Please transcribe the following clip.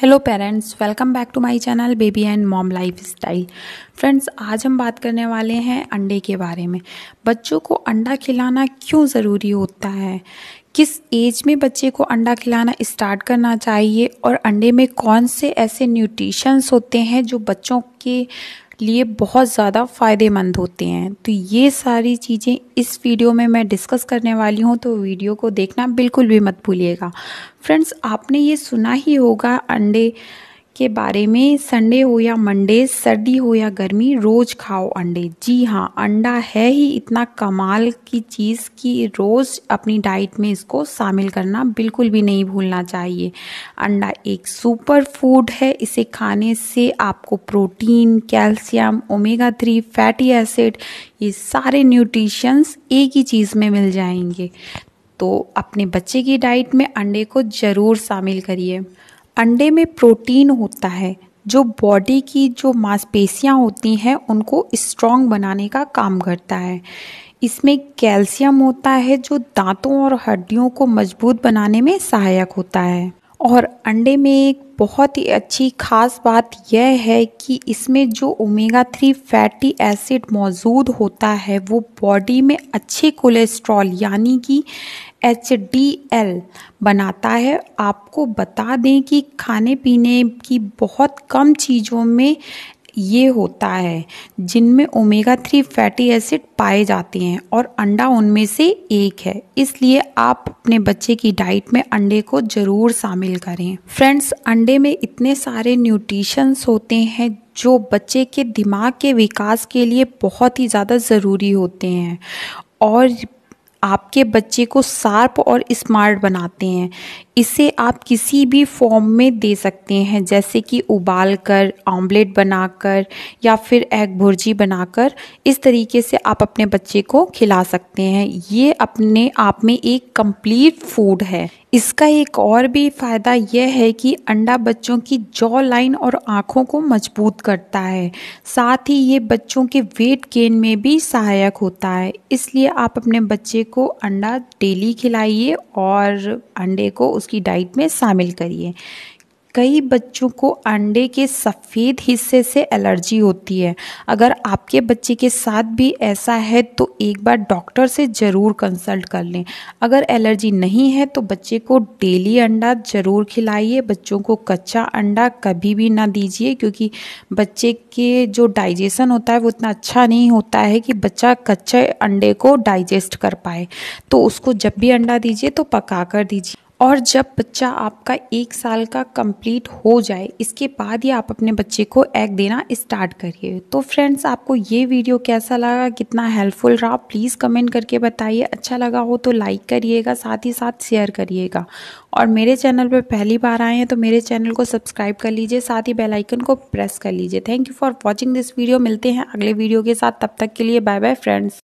hello parents welcome back to my channel baby and mom lifestyle friends आज हम बात करने वाले हैं अंडे के बारे में बच्चों को अंडा खिलाना क्यों ज़रूरी होता है किस एज में बच्चे को अंडा खिलाना स्टार्ट करना चाहिए और अंडे में कौन से ऐसे न्यूट्रिशंस होते हैं जो बच्चों के लिए बहुत ज़्यादा फ़ायदेमंद होते हैं तो ये सारी चीज़ें इस वीडियो में मैं डिस्कस करने वाली हूँ तो वीडियो को देखना बिल्कुल भी मत भूलिएगा फ्रेंड्स आपने ये सुना ही होगा अंडे के बारे में संडे हो या मंडे सर्दी हो या गर्मी रोज खाओ अंडे जी हाँ अंडा है ही इतना कमाल की चीज़ कि रोज़ अपनी डाइट में इसको शामिल करना बिल्कुल भी नहीं भूलना चाहिए अंडा एक सुपर फूड है इसे खाने से आपको protein calcium omega three fatty acid ये सारे न्यूट्रिशंस एक ही चीज़ में मिल जाएंगे तो अपने बच्चे की डाइट में अंडे को ज़रूर शामिल करिए अंडे में प्रोटीन होता है जो बॉडी की जो मांसपेशियाँ होती हैं उनको स्ट्रॉन्ग बनाने का काम करता है इसमें कैल्शियम होता है जो दांतों और हड्डियों को मजबूत बनाने में सहायक होता है और अंडे में एक बहुत ही अच्छी खास बात यह है कि इसमें जो ओमेगा थ्री फैटी एसिड मौजूद होता है वो बॉडी में अच्छे कोलेस्ट्रॉल यानी कि एच डी एल बनाता है आपको बता दें कि खाने पीने की बहुत कम चीज़ों में ये होता है जिनमें ओमेगा थ्री फैटी एसिड पाए जाते हैं और अंडा उनमें से एक है इसलिए आप अपने बच्चे की डाइट में अंडे को ज़रूर शामिल करें फ्रेंड्स अंडे में इतने सारे न्यूट्रिशंस होते हैं जो बच्चे के दिमाग के विकास के लिए बहुत ही ज़्यादा ज़रूरी होते हैं और आपके बच्चे को शार्प और स्मार्ट बनाते हैं इसे आप किसी भी फॉर्म में दे सकते हैं जैसे कि उबाल कर ऑमलेट बनाकर या फिर एग भुर्जी बनाकर इस तरीके से आप अपने बच्चे को खिला सकते हैं ये अपने आप में एक कंप्लीट फूड है इसका एक और भी फ़ायदा यह है कि अंडा बच्चों की जॉ लाइन और आँखों को मजबूत करता है साथ ही ये बच्चों के वेट गेन में भी सहायक होता है इसलिए आप अपने बच्चे को अंडा डेली खिलाइए और अंडे को उस उसकी डाइट में शामिल करिए कई बच्चों को अंडे के सफ़ेद हिस्से से एलर्जी होती है अगर आपके बच्चे के साथ भी ऐसा है तो एक बार डॉक्टर से ज़रूर कंसल्ट कर लें अगर एलर्जी नहीं है तो बच्चे को डेली अंडा ज़रूर खिलाइए बच्चों को कच्चा अंडा कभी भी ना दीजिए क्योंकि बच्चे के जो डाइजेशन होता है वो इतना अच्छा नहीं होता है कि बच्चा कच्चे अंडे को डाइजेस्ट कर पाए तो उसको जब भी अंडा दीजिए तो पका कर दीजिए और जब बच्चा आपका एक साल का कंप्लीट हो जाए इसके बाद ही आप अपने बच्चे को एग देना स्टार्ट करिए तो फ्रेंड्स आपको ये वीडियो कैसा लगा कितना हेल्पफुल रहा प्लीज़ कमेंट करके बताइए अच्छा लगा हो तो लाइक करिएगा साथ ही साथ शेयर करिएगा और मेरे चैनल पर पहली बार आए हैं तो मेरे चैनल को सब्सक्राइब कर लीजिए साथ ही बेलाइकन को प्रेस कर लीजिए thank you for watching this video मिलते हैं अगले वीडियो के साथ तब तक के लिए बाय बाय फ्रेंड्स